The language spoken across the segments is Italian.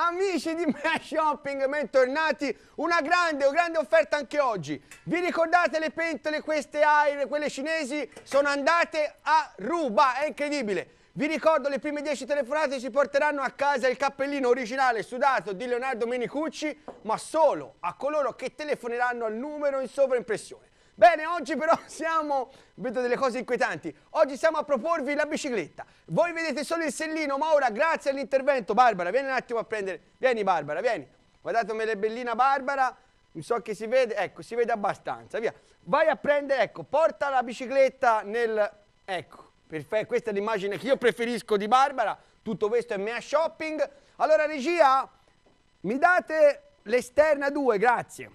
Amici di Me Shopping, bentornati. Una grande, una grande offerta anche oggi. Vi ricordate le pentole, queste air, quelle cinesi? Sono andate a ruba, è incredibile. Vi ricordo le prime 10 telefonate ci porteranno a casa il cappellino originale sudato di Leonardo Menicucci, ma solo a coloro che telefoneranno al numero in sovraimpressione. Bene, oggi però siamo, vedo delle cose inquietanti, oggi siamo a proporvi la bicicletta. Voi vedete solo il sellino, ma ora grazie all'intervento, Barbara, vieni un attimo a prendere, vieni Barbara, vieni. Guardatemi le bellina Barbara, non so che si vede, ecco, si vede abbastanza, via. Vai a prendere, ecco, porta la bicicletta nel, ecco, perfetto, questa è l'immagine che io preferisco di Barbara, tutto questo è mia shopping. Allora regia, mi date l'esterna 2, grazie.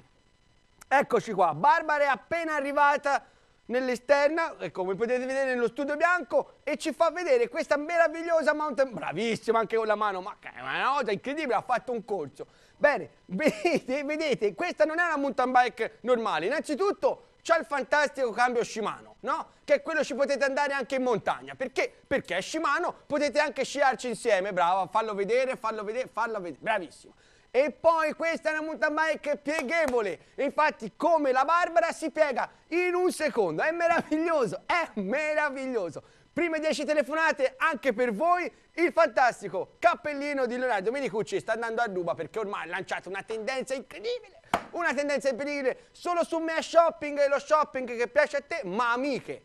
Eccoci qua, Barbara è appena arrivata nell'esterna, ecco, come potete vedere nello studio bianco, e ci fa vedere questa meravigliosa mountain, bravissima anche con la mano, ma che è una cosa incredibile, ha fatto un corso. Bene, vedete, vedete, questa non è una mountain bike normale, innanzitutto c'è il fantastico cambio Shimano, no? Che quello ci potete andare anche in montagna. Perché? Perché è Shimano, potete anche sciarci insieme, brava, fallo vedere, fallo vedere, fallo vedere, bravissimo. E poi questa è una mountain bike pieghevole, infatti come la Barbara si piega in un secondo, è meraviglioso, è meraviglioso. Prime 10 telefonate anche per voi, il fantastico cappellino di Leonardo Medicucci sta andando a ruba perché ormai ha lanciato una tendenza incredibile, una tendenza incredibile solo su Mea Shopping e lo shopping che piace a te, ma amiche,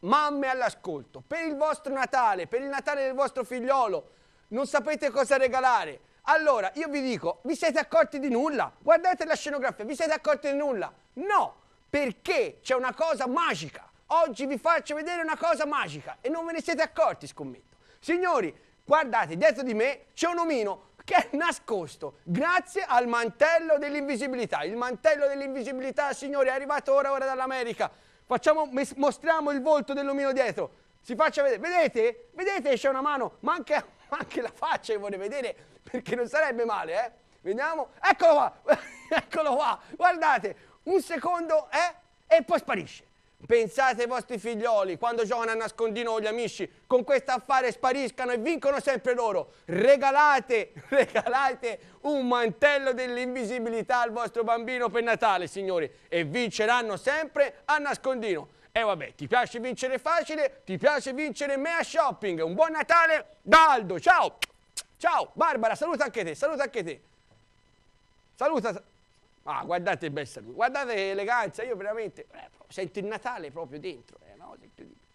mamme all'ascolto, per il vostro Natale, per il Natale del vostro figliolo, non sapete cosa regalare, allora, io vi dico, vi siete accorti di nulla? Guardate la scenografia, vi siete accorti di nulla? No, perché c'è una cosa magica. Oggi vi faccio vedere una cosa magica e non ve ne siete accorti, scommetto. Signori, guardate, dietro di me c'è un omino che è nascosto grazie al mantello dell'invisibilità. Il mantello dell'invisibilità, signori, è arrivato ora ora dall'America. Facciamo, mostriamo il volto dell'omino dietro. Si faccia vedere. Vedete? Vedete c'è una mano, ma anche anche la faccia che vorrei vedere perché non sarebbe male, eh? Vediamo, eccolo qua, eccolo qua, guardate, un secondo, eh? E poi sparisce. Pensate ai vostri figlioli quando giocano a nascondino con gli amici, con questo affare spariscano e vincono sempre loro. Regalate, regalate un mantello dell'invisibilità al vostro bambino per Natale, signori, e vinceranno sempre a nascondino. E vabbè, ti piace vincere facile? Ti piace vincere Mea Shopping? Un buon Natale Daldo, ciao! Ciao, Barbara, saluta anche te, saluta anche te. Saluta... Ah, guardate il bel saluto, guardate l'eleganza, io veramente... Eh, sento il Natale proprio dentro, Eh, no, sento... incredibile.